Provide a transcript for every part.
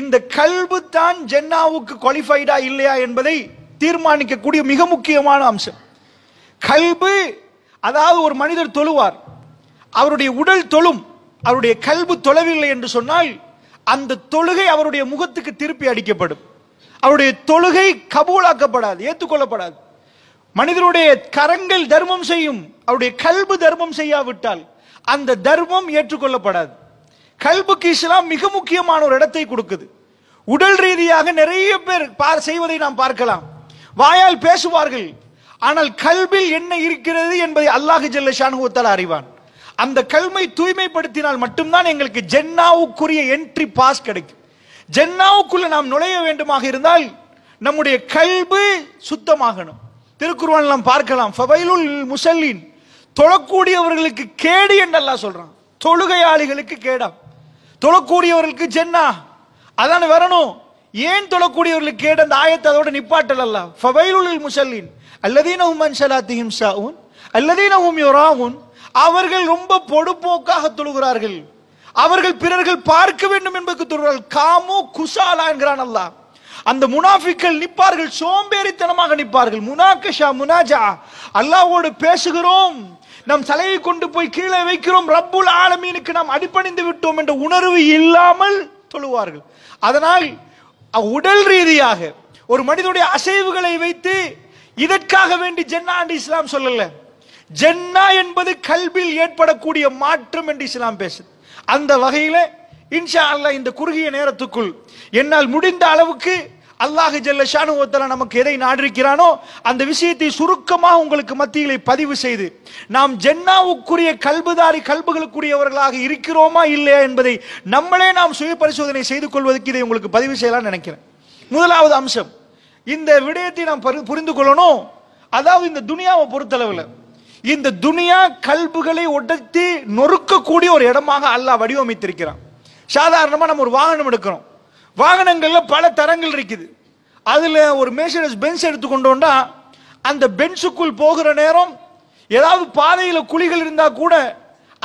இந்த கல்பு தான் ஜென்னாவுக்கு குவாலிஃபைடா இல்லையா என்பதை தீர்மானிக்கக்கூடிய மிக முக்கியமான அம்சம் கல்பு அதாவது ஒரு மனிதர் தொழுவார் அவருடைய உடல் தொழும் அவருடைய கல்பு தொழவில்லை என்று சொன்னால் அந்த தொழுகை அவருடைய முகத்துக்கு திருப்பி அடிக்கப்படும் அவருடைய தொழுகை கபூலாக்கப்படாது ஏற்றுக்கொள்ளப்படாது மனிதனுடைய கரங்கள் தர்மம் செய்யும் அவருடைய கல்பு தர்மம் செய்யாவிட்டால் அந்த தர்மம் ஏற்றுக்கொள்ளப்படாது கல்பு இஸ்லாம் மிக முக்கியமான ஒரு இடத்தை கொடுக்குது உடல் ரீதியாக நிறைய பேர் பார் செய்வதை நாம் பார்க்கலாம் வாயால் பேசுவார்கள் ஆனால் கல்வில் என்ன இருக்கிறது என்பதை அல்லாஹு ஜல்லஷானுத்தால் அறிவான் அந்த கல்மை தூய்மைப்படுத்தினால் மட்டும்தான் எங்களுக்கு ஜென்னாவுக்குரிய என்ட்ரி பாஸ் கிடைக்கும் ஜென்னாவுக்குள்ள நாம் நுழைய வேண்டுமாக இருந்தால் நம்முடைய கல்பு சுத்தமாகணும் திருக்குறள் நாம் பார்க்கலாம் ஃபபைலுல் முசல்லின் தொழக்கூடியவர்களுக்கு கேடு என்று அல்லாஹ் சொல்றான் தொழுகையாளிகளுக்கு கேடாம் தொழக்கூடியவர்களுக்கு ஜென்னா அதான் வரணும் ஏன் தொழக்கூடியவர்களுக்கு கேட்ட அந்த ஆயத்தை அதோட நிப்பாட்டல் அல்ல ஃபவைலுல் முசல்லின் அல்லதீன உமன் சலாத்தி ஹிம்சாவும் அல்லதீன உம் யோராவும் அவர்கள் ரொம்ப பொடுப்போக்காக தொழுகிறார்கள் அவர்கள் பிறர்கள் பார்க்க வேண்டும் என்பதற்கு தொழுகிறார்கள் காமு குஷாலா என்கிறான் அல்லா அந்த முனாஃபிக்கள் நிற்பார்கள் சோம்பேறித்தனமாக நிற்பார்கள் முனாக்கஷா முனாஜா அல்லாவோடு பேசுகிறோம் நம் சலையை கொண்டு போய் கீழே வைக்கிறோம் ரப்புல் ஆலமீனுக்கு நாம் அடிப்பணிந்து விட்டோம் என்ற உணர்வு இல்லாமல் தொழுவார்கள் அதனால் உடல் ரீதியாக ஒரு மனிதனுடைய அசைவுகளை வைத்து இதற்காக வேண்டி ஜென்னா என்று இஸ்லாம் சொல்லல ஜென்னா என்பது கல்வியில் ஏற்படக்கூடிய மாற்றம் என்று இஸ்லாம் பேசுது அந்த வகையில் இன்ஷா அல்லா இந்த குறுகிய நேரத்துக்குள் என்னால் முடிந்த அளவுக்கு அல்லாஹு ஜல்ல ஒத்தல நமக்கு எதை நாடிருக்கிறானோ அந்த விஷயத்தை சுருக்கமாக உங்களுக்கு மத்தியிலே பதிவு செய்து நாம் ஜென்னாவுக்குரிய கல்புதாரி கல்புகளுக்குரியவர்களாக இருக்கிறோமா இல்லையா என்பதை நம்மளே நாம் சுய பரிசோதனை செய்து கொள்வதற்கு இதை உங்களுக்கு பதிவு செய்யலாம்னு நினைக்கிறேன் முதலாவது அம்சம் இந்த விடயத்தை நாம் புரிந்து கொள்ளணும் அதாவது இந்த துனியாவை பொறுத்தளவில் இந்த துனியா கல்புகளை உடைத்து நொறுக்கக்கூடிய ஒரு இடமாக அல்லாஹ் வடிவமைத்திருக்கிறான் சாதாரணமாக நம்ம ஒரு வாகனம் எடுக்கிறோம் வாகனங்கள்ல பல தரங்கள் இருக்குது அதுல ஒரு மேசரஸ் பென்ஸ் எடுத்துக்கொண்டோம்னா அந்த பென்ஸுக்குள் போகிற நேரம் ஏதாவது பாதையில குழிகள் இருந்தா கூட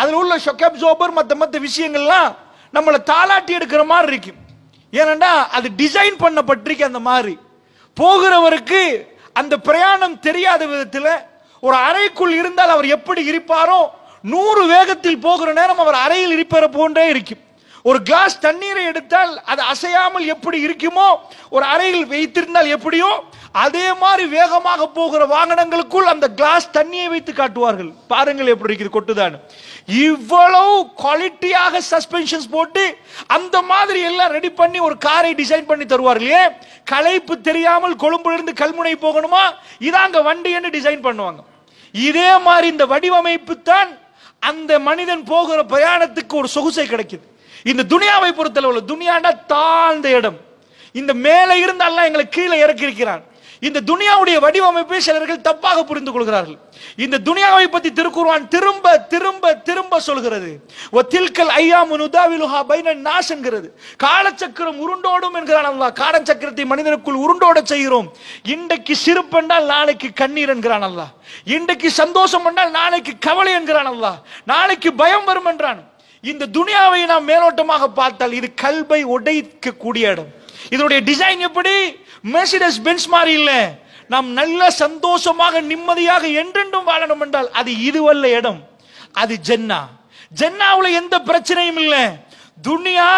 அதில் உள்ள ஷொக்கப் ஜோபர் மற்ற மற்ற விஷயங்கள்லாம் நம்மளை தாளாட்டி எடுக்கிற மாதிரி இருக்கு ஏனண்டா அது டிசைன் பண்ணப்பட்டிருக்கு அந்த மாதிரி போகிறவருக்கு அந்த பிரயாணம் தெரியாத விதத்தில் ஒரு அறைக்குள் இருந்தால் அவர் எப்படி இருப்பாரோ நூறு வேகத்தில் போகிற நேரம் அவர் அறையில் இருப்பார போன்றே இருக்கும் ஒரு கிளாஸ் தண்ணீரை எடுத்தால் அது அசையாமல் எப்படி இருக்குமோ ஒரு அறையில் வைத்திருந்தால் எப்படியோ அதே மாதிரி வேகமாக போகிற வாகனங்களுக்குள் அந்த கிளாஸ் தண்ணியை வைத்து காட்டுவார்கள் பாருங்கள் எப்படி இருக்குது கொட்டுதான் இவ்வளவு குவாலிட்டியாக சஸ்பென்ஷன்ஸ் போட்டு அந்த மாதிரி எல்லாம் ரெடி பண்ணி ஒரு காரை டிசைன் பண்ணி தருவார்களே களைப்பு தெரியாமல் கொழும்புலிருந்து கல்முனை போகணுமா இதாங்க வண்டி என்று டிசைன் பண்ணுவாங்க இதே மாதிரி இந்த வடிவமைப்பு தான் அந்த மனிதன் போகிற பிரயாணத்துக்கு ஒரு சொகுசை கிடைக்குது இந்த துனியாவை உள்ள துனியாண்டா தாழ்ந்த இடம் இந்த மேலே இருந்தால் எங்களை கீழே இறக்கி இருக்கிறான் இந்த துனியாவுடைய வடிவமைப்பை சிலர்கள் தப்பாக புரிந்து கொள்கிறார்கள் இந்த துனியாவை பத்தி திருக்குர்வான் திரும்ப திரும்ப திரும்ப சொல்கிறது ஐயா நாசங்கிறது காலச்சக்கரம் உருண்டோடும் என்கிறான் அல்லாஹ் காலச்சக்கரத்தை மனிதனுக்குள் உருண்டோட செய்கிறோம் இன்றைக்கு சிரிப்பு என்றால் நாளைக்கு கண்ணீர் என்கிறான் அல்லாஹ் இன்றைக்கு சந்தோஷம் என்றால் நாளைக்கு கவலை என்கிறான் அல்லாஹ் நாளைக்கு பயம் வரும் என்றான் இந்த துனியாவை நாம் மேலோட்டமாக பார்த்தால் இது கல்வை உடைக்க கூடிய இடம் இதனுடைய டிசைன் எப்படி மெர்சிடஸ் பென்ஸ் மாதிரி இல்லை நாம் நல்ல சந்தோஷமாக நிம்மதியாக என்றென்றும் வாழணும் என்றால் அது இதுவல்ல இடம் அது ஜென்னா ஜென்னாவில் எந்த பிரச்சனையும் இல்லை துனியா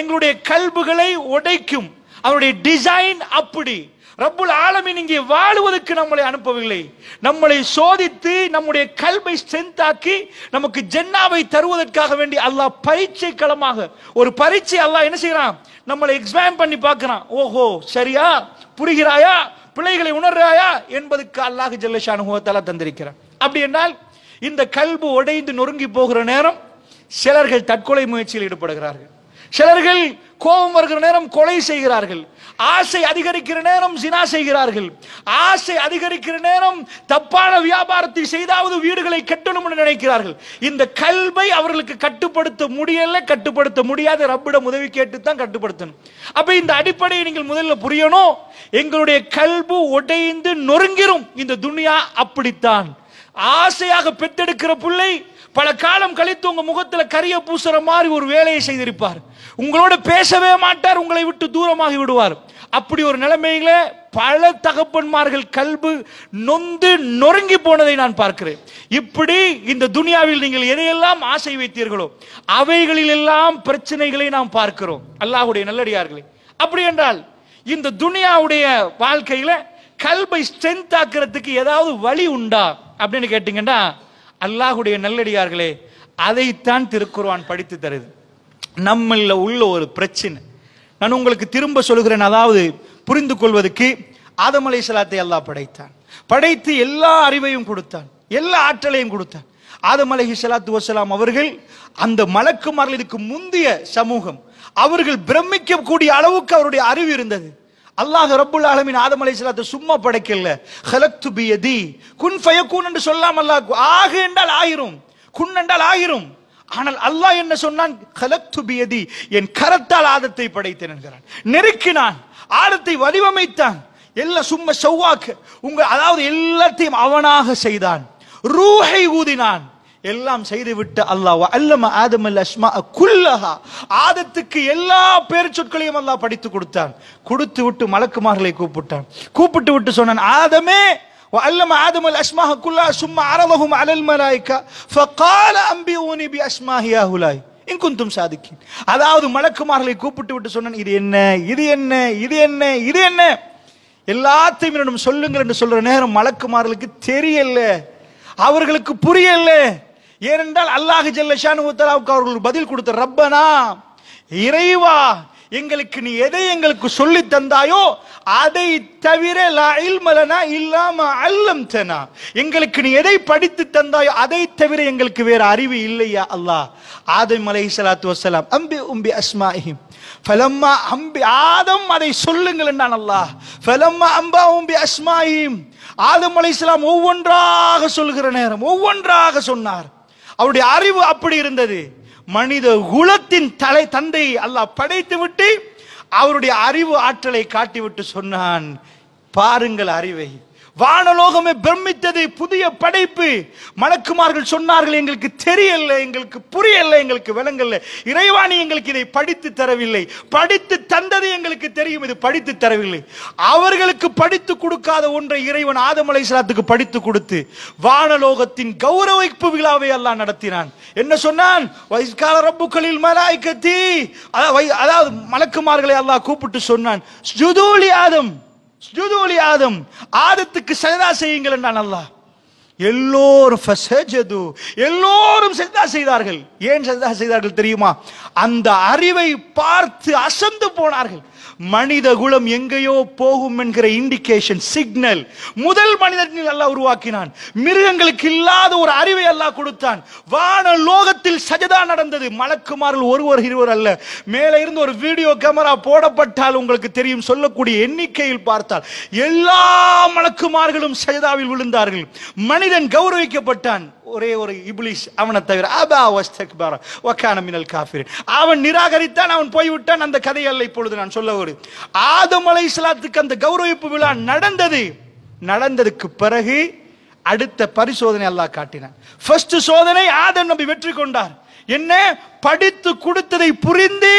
எங்களுடைய கல்புகளை உடைக்கும் அவருடைய டிசைன் அப்படி ரப்புல் ஆலமின் இங்கே வாழுவதற்கு நம்மளை அனுப்பவில்லை நம்மளை சோதித்து நம்முடைய கல்வை ஸ்ட்ரென்த்தாக்கி நமக்கு ஜென்னாவை தருவதற்காக வேண்டி அல்லாஹ் பரீட்சை களமாக ஒரு பரீட்சை அல்லாஹ் என்ன செய்யறான் நம்மளை எக்ஸாம் பண்ணி பார்க்கிறான் ஓஹோ சரியா புரிகிறாயா பிள்ளைகளை உணர்றாயா என்பதுக்கு அல்லாஹ் ஜல்லஷானுகத்தாலா தந்திருக்கிறான் அப்படி என்றால் இந்த கல்பு உடைந்து நொறுங்கி போகிற நேரம் சிலர்கள் தற்கொலை முயற்சியில் ஈடுபடுகிறார்கள் சிலர்கள் கோபம் வருகிற நேரம் கொலை செய்கிறார்கள் ஆசை அதிகரிக்கிற நேரம் சினா செய்கிறார்கள் ஆசை அதிகரிக்கிற நேரம் தப்பான வியாபாரத்தை செய்தாவது வீடுகளை கட்டணும் என்று நினைக்கிறார்கள் இந்த கல்வை அவர்களுக்கு கட்டுப்படுத்த முடியல கட்டுப்படுத்த முடியாத ரப்பிடம் உதவி கேட்டு தான் கட்டுப்படுத்தணும் அப்ப இந்த அடிப்படையை நீங்கள் முதல்ல புரியணும் எங்களுடைய கல்பு உடைந்து நொறுங்கிரும் இந்த துனியா அப்படித்தான் ஆசையாக பெத்தெடுக்கிற பிள்ளை பல காலம் கழித்து உங்க முகத்துல கரிய பூசுற மாதிரி ஒரு வேலையை செய்திருப்பார் உங்களோட பேசவே மாட்டார் உங்களை விட்டு தூரமாகி விடுவார் அப்படி ஒரு நிலைமையில பல தகப்பன்மார்கள் கல்பு நொந்து நொறுங்கி போனதை நான் பார்க்கிறேன் இப்படி இந்த துனியாவில் நீங்கள் எதையெல்லாம் ஆசை வைத்தீர்களோ அவைகளில் எல்லாம் பிரச்சனைகளை நாம் பார்க்கிறோம் அல்லாஹுடைய நல்லடியார்களே அப்படி என்றால் இந்த துனியாவுடைய வாழ்க்கையில கல்பை ஸ்ட்ரென்த் ஆக்குறதுக்கு ஏதாவது வழி உண்டா அப்படின்னு கேட்டிங்கன்னா அல்லாஹுடைய நல்லடியார்களே அதைத்தான் திருக்குருவான் படித்து தருது நம்ம உள்ள ஒரு பிரச்சனை நான் உங்களுக்கு திரும்ப சொல்கிறேன் அதாவது புரிந்து கொள்வதற்கு ஆதமலை சலாத்தை அல்லாஹ் படைத்தான் படைத்து எல்லா அறிவையும் கொடுத்தான் எல்லா ஆற்றலையும் கொடுத்தான் ஆதம் அலஹி சலாத்து வசலாம் அவர்கள் அந்த மலக்குமார்கள் இதுக்கு முந்தைய சமூகம் அவர்கள் பிரமிக்கக்கூடிய அளவுக்கு அவருடைய அறிவு இருந்தது அல்லாஹ் ரப்புல் ஆலமின் ஆதம் அலை இஸ்லாத்தை சும்மா படைக்கல ஹலத்து பியதி குன் ஃபயக்கூன் என்று சொல்லாம் அல்லாஹ் ஆக என்றால் ஆயிரும் குன் என்றால் ஆயிரும் ஆனால் அல்லாஹ் என்ன சொன்னான் ஹலத்து பியதி என் கரத்தால் ஆதத்தை படைத்தேன் என்கிறான் நெருக்கினான் ஆதத்தை வடிவமைத்தான் எல்லாம் சும்மா செவ்வாக்கு உங்க அதாவது எல்லாத்தையும் அவனாக செய்தான் ரூஹை ஊதினான் எல்லாம் செய்துவிட்டு அல்லாஹ் அல்லம ஆதம் அல் அஸ்மா குல்லஹா ஆதத்துக்கு எல்லா பேர் சொற்களையும் அல்லாஹ் படித்து கொடுத்தான் கொடுத்து விட்டு மலக்குமார்களை கூப்பிட்டான் கூப்பிட்டு விட்டு சொன்னான் ஆதமே وعلم ادم الاسماء كلها ثم عرضهم على الملائكه فقال انبئوني باسماء هؤلاء இன் குந்தும் சாதிக்கின் அதாவது மலக்குமார்களை கூப்பிட்டு விட்டு சொன்னேன் இது என்ன இது என்ன இது என்ன இது என்ன எல்லாத்தையும் என்னிடம் சொல்லுங்கள் என்று சொல்ற நேரம் மலக்குமார்களுக்கு தெரியல அவர்களுக்கு புரியல ஏனென்றால் அல்லாஹ் ஜல்லஷான் உத்தராவுக்கு அவர்கள் பதில் கொடுத்த ரப்பனா இறைவா எங்களுக்கு நீ எதை எங்களுக்கு சொல்லி தந்தாயோ அதை தவிர அல்லம் எங்களுக்கு நீ எதை படித்து தந்தாயோ அதை தவிர எங்களுக்கு வேற அறிவு இல்லையா அல்லாஹ் ஆதம் அலை சலாத்து வசலாம் அம்பி உம்பி அஸ்மாஹிம் ஃபலம்மா அம்பி ஆதம் அதை சொல்லுங்கள் என்றான் அல்லாஹ் ஃபலம்மா அம்பா உம்பி அஸ்மாஹிம் ஆதம் அலை ஒவ்வொன்றாக சொல்கிற நேரம் ஒவ்வொன்றாக சொன்னார் அவருடைய அறிவு அப்படி இருந்தது மனித குலத்தின் தலை தந்தை அல்லாஹ் படைத்து விட்டு அவருடைய அறிவு ஆற்றலை காட்டிவிட்டு சொன்னான் பாருங்கள் அறிவை வானலோகமே பிரமித்தது புதிய படைப்பு மலக்குமார்கள் சொன்னார்கள் எங்களுக்கு தெரியல எங்களுக்கு புரியல எங்களுக்கு விளங்கல இறைவாணி எங்களுக்கு இதை படித்து தரவில்லை படித்து தந்தது எங்களுக்கு தெரியும் இது படித்து தரவில்லை அவர்களுக்கு படித்து கொடுக்காத ஒன்றை இறைவன் ஆதமலை சலாத்துக்கு படித்து கொடுத்து வானலோகத்தின் கௌரவிப்பு விழாவை எல்லாம் நடத்தினான் என்ன சொன்னான் வயசுகால ரப்புக்களில் மலாய்க்கத்தி அதாவது மலக்குமார்களை எல்லாம் கூப்பிட்டு சொன்னான் ஜுதூலி ஆதம் ஸ்ஜுதூலி ஆதம் ஆதத்துக்கு சஜதா செய்யுங்கள் என்றான் அல்லாஹ் எல்லோரும் எல்லோரும் சஜிதா செய்தார்கள் ஏன் சஜிதா செய்தார்கள் தெரியுமா அந்த அறிவை பார்த்து அசந்து போனார்கள் மனித குலம் எங்கேயோ போகும் என்கிற இண்டிகேஷன் சிக்னல் முதல் மனிதனில் அல்லாஹ் உருவாக்கினான் மிருகங்களுக்கு இல்லாத ஒரு அறிவை அல்லாஹ் கொடுத்தான் வான லோகத்தில் சஜதா நடந்தது மலக்குமாரில் ஒருவர் இருவர் அல்ல மேலே இருந்து ஒரு வீடியோ கேமரா போடப்பட்டால் உங்களுக்கு தெரியும் சொல்லக்கூடிய எண்ணிக்கையில் பார்த்தால் எல்லா மலக்குமார்களும் சஜதாவில் விழுந்தார்கள் மனிதன் கௌரவிக்கப்பட்டான் ஒரே ஒரு இபிலிஷ் அவனை தவிர அபா வஸ்தக்பார ஒக்கான மினல் காஃபிரின் அவன் நிராகரித்தான் அவன் போய்விட்டான் அந்த கதையல்ல இப்பொழுது நான் சொல்ல ஒரு ஆதம் அலை இஸ்லாத்துக்கு அந்த கௌரவிப்பு விழா நடந்தது நடந்ததுக்கு பிறகு அடுத்த பரிசோதனை அல்லாஹ் காட்டினான் ஃபர்ஸ்ட் சோதனை ஆதம் நம்பி வெற்றி கொண்டார் என்ன படித்து கொடுத்ததை புரிந்து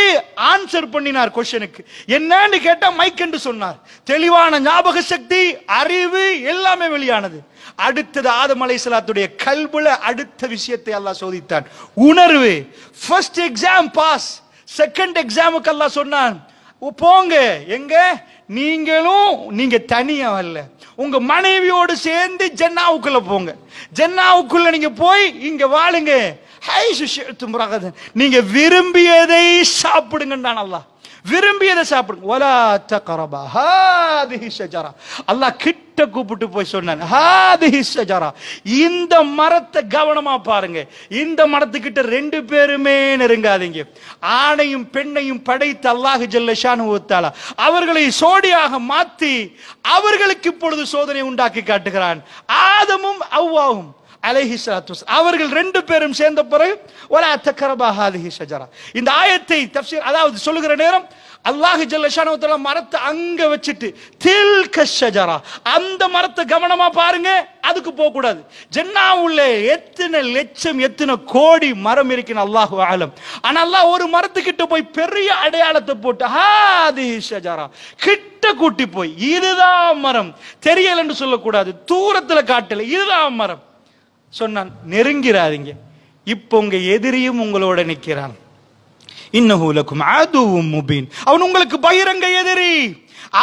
ஆன்சர் பண்ணினார் கொஸ்டனுக்கு என்னன்னு கேட்டா மைக் என்று சொன்னார் தெளிவான ஞாபக சக்தி அறிவு எல்லாமே வெளியானது அடுத்தது ஆதம் அலைசலாத்துடைய கல்புல அடுத்த விஷயத்தை அல்லாஹ் சோதித்தான் உணர்வு ஃபர்ஸ்ட் எக்ஸாம் பாஸ் செகண்ட் எக்ஸாமுக்கு அல்லாஹ் சொன்னான் போங்க எங்க நீங்களும் நீங்க தனியா அல்ல உங்க மனைவியோடு சேர்ந்து ஜென்னாவுக்குள்ள போங்க ஜென்னாவுக்குள்ள நீங்க போய் இங்க வாழுங்க ரகதன் நீங்க விரும்பியதை சாப்பிடுங்கன்றான் அல்லாஹ் விரும்பியதை சாப்பிடுங்க ஒலா தகரபா ஹாதிஹி ஷஜரா அல்லாஹ் கிட்ட கூப்பிட்டு போய் சொன்னான் ஹாதிஹி ஷஜரா இந்த மரத்தை கவனமா பாருங்க இந்த மரத்துக்கிட்ட ரெண்டு பேருமே நெருங்காதீங்க ஆணையும் பெண்ணையும் படைத்த அல்லாஹ் ஜல்லஷானு ஒத்தாலா அவர்களை சோடியாக மாத்தி அவர்களுக்கு இப்பொழுது சோதனை உண்டாக்கி காட்டுகிறான் ஆதமும் அவ்வாவும் அலைஹி அவர்கள் ரெண்டு பேரும் சேர்ந்த பிறகு ஒலா தக்கரபா ஷஜரா இந்த ஆயத்தை தப்சீர் அதாவது சொல்லுகிற நேரம் அல்லாஹு ஜல்லஷான மரத்தை அங்க வச்சுட்டு தில்க ஷஜரா அந்த மரத்தை கவனமா பாருங்க அதுக்கு போக கூடாது உள்ளே எத்தனை லட்சம் எத்தனை கோடி மரம் இருக்குன்னு அல்லாஹு ஆலம் ஆனால் ஒரு மரத்துக்கிட்ட போய் பெரிய அடையாளத்தை போட்டு ஹாதி ஷஜரா கிட்ட கூட்டி போய் இதுதான் மரம் தெரியலன்னு சொல்லக்கூடாது தூரத்தில் காட்டல இதுதான் மரம் சொன்னான் நெருங்கிறாதீங்க இப்போ உங்க எதிரியும் உங்களோட நிற்கிறான் இன்னஹூலக்கும் அதுவும் முபீன் அவன் உங்களுக்கு பகிரங்க எதிரி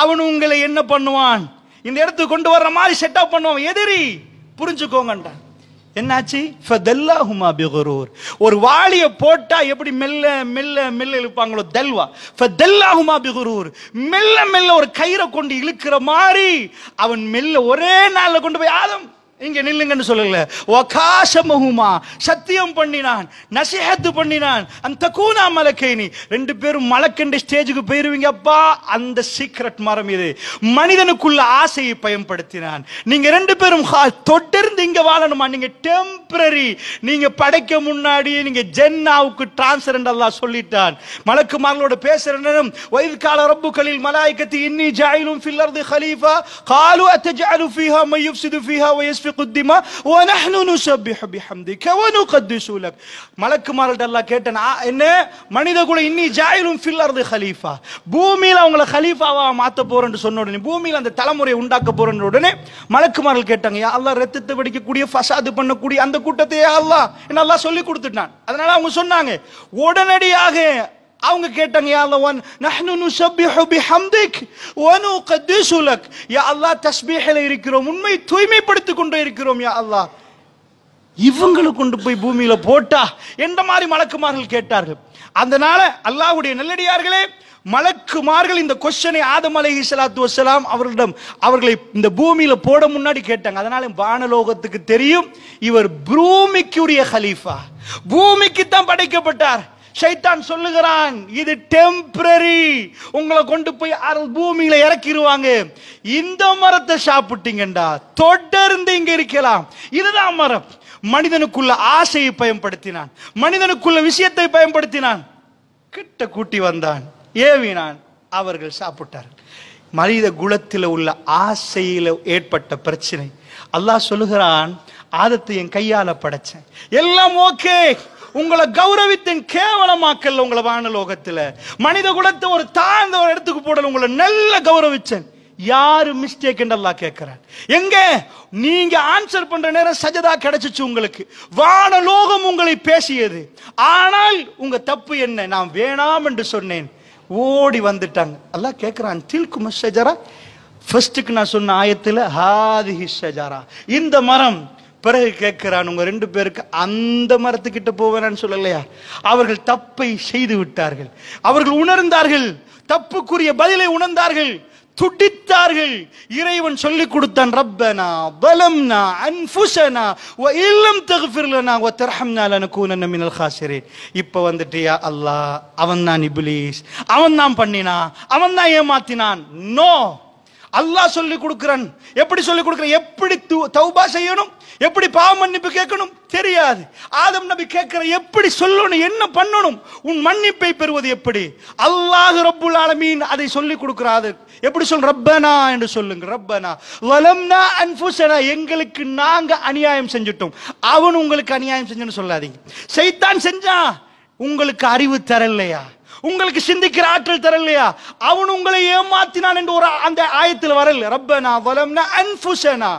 அவன் உங்களை என்ன பண்ணுவான் இந்த இடத்துக்கு கொண்டு வர்ற மாதிரி செட்டப் பண்ணுவான் எதிரி புரிஞ்சுக்கோங்கன்றான் என்னாச்சு ஃபதல்லாஹுமா பிகுரூர் ஒரு வாளிய போட்டா எப்படி மெல்ல மெல்ல மெல்ல இழுப்பாங்களோ தெல்வா ஃபதல்லாஹுமா பிகுரூர் மெல்ல மெல்ல ஒரு கயிறை கொண்டு இழுக்கிற மாதிரி அவன் மெல்ல ஒரே நாளில் கொண்டு போய் ஆதம் இங்க நில்லுங்கன்னு சொல்லல ஒகாசமகுமா சத்தியம் பண்ணினான் நசிஹத்து பண்ணினான் அந்த கூனா மலக்கேனி ரெண்டு பேரும் மலக்கண்டு ஸ்டேஜுக்கு போயிருவீங்க அப்பா அந்த சீக்ரெட் மரம் இது மனிதனுக்குள்ள ஆசையை பயன்படுத்தினான் நீங்க ரெண்டு பேரும் தொடர்ந்து இங்க வாழணுமா நீங்க டெம்பரரி நீங்க படைக்க முன்னாடி நீங்க ஜென்னாவுக்கு டிரான்ஸ்பரண்ட் எல்லாம் சொல்லிட்டான் மலக்குமார்களோட பேசுற வயிற்கால வயது கால ரப்புகளில் மலாய்க்கத்து இன்னி ஜாயிலும் ஃபில்லர்து ஹலீஃபா காலு அத்தஜாலு ஃபீஹா சிது ஃபீஹா வயஸ் تسفك الدماء ونحن نسبح بحمدك ونقدس لك மலக்குமார்கள்ட்ட எல்லாம் கேட்டேன் என்ன மனித குல இன்னி ஜாயிலும் ஃபில் அர்து ஹலீஃபா பூமியில அவங்கள கலீஃபாவா மாத்த போறேன்னு சொன்ன உடனே பூமியில அந்த தலைமுறையை உண்டாக்க போறேன்னு உடனே மலக்குமார்கள் கேட்டாங்க யா அல்லா ரத்தத்தை கூடிய ஃபசாது பண்ணக்கூடிய அந்த கூட்டத்தை யா அல்லாஹ் என்ன அல்லாஹ் சொல்லி கொடுத்துட்டான் அதனால அவங்க சொன்னாங்க உடனடியாக அவங்க கேட்டாங்க யா அல்லவன் நஹ்னு நுஸ்பிஹு பிஹம்திக் வ நுகத்திசு லக் யா அல்லாஹ் தஸ்பீஹில இருக்கிறோம் உண்மை தூய்மைப்படுத்தி கொண்டே இருக்கிறோம் யா அல்லாஹ் இவங்களை கொண்டு போய் பூமியில போட்டா எந்த மாதிரி மலக்குமார்கள் கேட்டார்கள் அதனால அல்லாஹ்வுடைய நல்லடியார்களே மலக்குமார்கள் இந்த கொஸ்டனை ஆதம் அலை இஸ்லாத்து வசலாம் அவர்களிடம் அவர்களை இந்த பூமியில போட முன்னாடி கேட்டாங்க அதனால வானலோகத்துக்கு தெரியும் இவர் பூமிக்குரிய ஹலீஃபா பூமிக்கு தான் படைக்கப்பட்டார் சைத்தான் சொல்லுகிறான் இது டெம்பரரி உங்களை கொண்டு போய் பூமியில இறக்கிடுவாங்க இந்த மரத்தை சாப்பிட்டீங்கண்டா தொடர்ந்து இங்க இருக்கலாம் இதுதான் மரம் மனிதனுக்குள்ள ஆசையை பயன்படுத்தினான் மனிதனுக்குள்ள விஷயத்தை பயன்படுத்தினான் கிட்ட கூட்டி வந்தான் ஏவினான் அவர்கள் சாப்பிட்டார் மனித குலத்தில் உள்ள ஆசையில் ஏற்பட்ட பிரச்சனை அல்லாஹ் சொல்லுகிறான் ஆதத்தை என் கையால் படைச்சேன் எல்லாம் ஓகே உங்களை கௌரவித்தின் கேவலமாக்கல் உங்களை வானலோகத்தில் மனித குலத்தை ஒரு தாழ்ந்த ஒரு இடத்துக்கு போடல உங்களை நல்ல கௌரவிச்சேன் யாரு மிஸ்டேக் என்றெல்லாம் கேட்கிறார் எங்க நீங்க ஆன்சர் பண்ற நேரம் சஜதா கிடைச்சிச்சு உங்களுக்கு வானலோகம் உங்களை பேசியது ஆனால் உங்க தப்பு என்ன நான் வேணாம் என்று சொன்னேன் ஓடி வந்துட்டாங்க எல்லாம் கேட்கிறான் தில்கு மசஜரா ஃபர்ஸ்ட்டுக்கு நான் சொன்ன ஆயத்தில் ஹாதிஹி ஷஜாரா இந்த மரம் பிறகு கேட்கிறான் உங்க ரெண்டு பேருக்கு அந்த மரத்துக்கிட்ட போவேன்னு சொல்லலையா அவர்கள் தப்பை செய்து விட்டார்கள் அவர்கள் உணர்ந்தார்கள் தப்புக்குரிய பதிலை உணர்ந்தார்கள் துடித்தார்கள் இறைவன் சொல்லிக் கொடுத்தான் ரப்பனா பலம்னா அன்ஃபுசனா ஓ இல்லம் தகுஃபிர்லனா ஓ தர்ஹம்னா லனகூனன்ன மினல் ஹாசிரீன் இப்போ வந்துட்டியா அல்லாஹ் அவன் தான் இப்லீஸ் அவன் தான் பண்ணினான் அவன் தான் ஏமாத்தினான் நோ அல்லாஹ் சொல்லி கொடுக்குறான் எப்படி சொல்லி கொடுக்குறேன் எப்படி தௌபா செய்யணும் எப்படி பாவ மன்னிப்பு கேட்கணும் தெரியாது ஆதம் நபி கேட்குற எப்படி சொல்லணும் என்ன பண்ணணும் உன் மன்னிப்பை பெறுவது எப்படி அல்லாஹ் ரப்புல் ஆலமீன் அதை சொல்லி கொடுக்குறாது எப்படி சொல் ரப்பனா என்று சொல்லுங்க ரப்பனா வலம்னா அன்புசனா எங்களுக்கு நாங்கள் அநியாயம் செஞ்சுட்டோம் அவன் உங்களுக்கு அநியாயம் செஞ்சுன்னு சொல்லாதீங்க செய்தான் செஞ்சான் உங்களுக்கு அறிவு தரலையா உங்களுக்கு சிந்திக்கிற ஆற்றல் தரலையா அவன் உங்களை ஏமாத்தினான் என்று ஒரு அந்த ஆயத்தில் வரல ரப்பனா வலம்னா அன்புசனா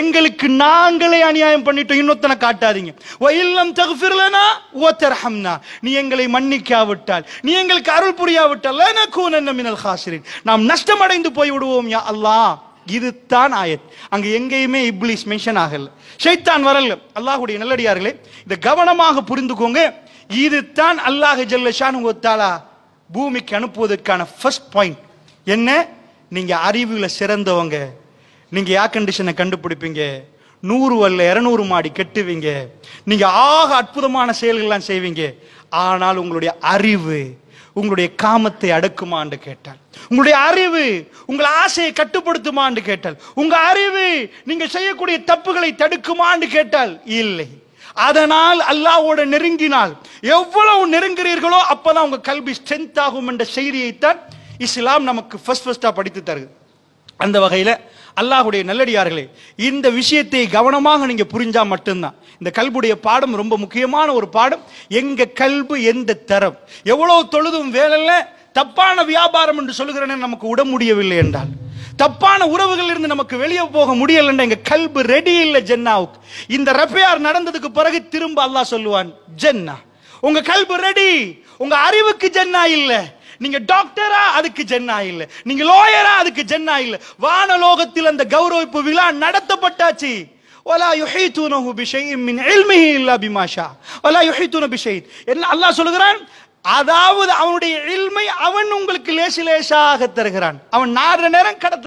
எங்களுக்கு நாங்களே அநியாயம் பண்ணிட்டோம் இன்னொத்தனை காட்டாதீங்க வயில்லம் தகுஃபிரலனா ஓ நீ எங்களை மன்னிக்காவிட்டால் நீ எங்களுக்கு அருள் புரியாவிட்டால் என்ன மினல் ஹாசிரின் நாம் நஷ்டமடைந்து போய் விடுவோம் யா அல்லாஹ் இதுதான் ஆயத் அங்கே எங்கேயுமே இப்ளிஸ் மென்ஷன் ஆகல சைத்தான் வரல அல்லாஹுடைய நல்லடியார்களே இதை கவனமாக புரிந்துக்கோங்க இதுதான் அல்லாஹ் ஜல்லஷான் ஒத்தாளா பூமிக்கு அனுப்புவதற்கான ஃபர்ஸ்ட் பாயிண்ட் என்ன நீங்கள் அறிவுல சிறந்தவங்க நீங்கள் ஏர் கண்டிஷனை கண்டுபிடிப்பீங்க நூறு அல்ல இரநூறு மாடி கட்டுவீங்க நீங்கள் ஆக அற்புதமான செயல்கள்லாம் செய்வீங்க ஆனால் உங்களுடைய அறிவு உங்களுடைய காமத்தை அடக்குமான்னு கேட்டால் உங்களுடைய அறிவு உங்கள் ஆசையை கட்டுப்படுத்துமான்னு கேட்டால் உங்க அறிவு நீங்க செய்யக்கூடிய தப்புகளை தடுக்குமான்னு கேட்டால் இல்லை அதனால் அல்லாவோட நெருங்கினால் எவ்வளவு நெருங்குறீர்களோ அப்பதான் உங்க கல்வி ஸ்ட்ரென்த் ஆகும் என்ற செய்தியை தான் இஸ்லாம் நமக்கு படித்து தருது அந்த வகையில் அல்லாஹுடைய நல்லடியார்களே இந்த விஷயத்தை கவனமாக நீங்கள் புரிஞ்சால் மட்டும்தான் இந்த கல்புடைய பாடம் ரொம்ப முக்கியமான ஒரு பாடம் எங்கள் கல்பு எந்த தரம் எவ்வளோ தொழுதும் வேலையில் தப்பான வியாபாரம் என்று சொல்கிறேன்னு நமக்கு உட முடியவில்லை என்றால் தப்பான உறவுகள் இருந்து நமக்கு வெளியே போக முடியலன்ற எங்க கல்பு ரெடி இல்லை ஜென்னாவுக்கு இந்த ரஃபியார் நடந்ததுக்கு பிறகு திரும்ப அல்லாஹ் சொல்லுவான் ஜென்னா உங்க கல்பு ரெடி உங்க அறிவுக்கு ஜென்னா இல்லை நீங்க டாக்டரா அதுக்கு ஜென்னா இல்ல நீங்க லோயரா அதுக்கு ஜென்னா இல்ல வானலோகத்தில் அந்த கௌரவிப்பு விழா நடத்தப்பட்டாச்சு ولا يحيطونه بشيء من علمه இல்லா பிமாஷா شاء ولا يحيطون பிஷை என்ன அல்லாஹ் சொல்கிறான் அதாவது அவனுடைய இல்மை அவன் உங்களுக்கு லேசு லேசாக தருகிறான் அவன் நாலு நேரம் கடத்த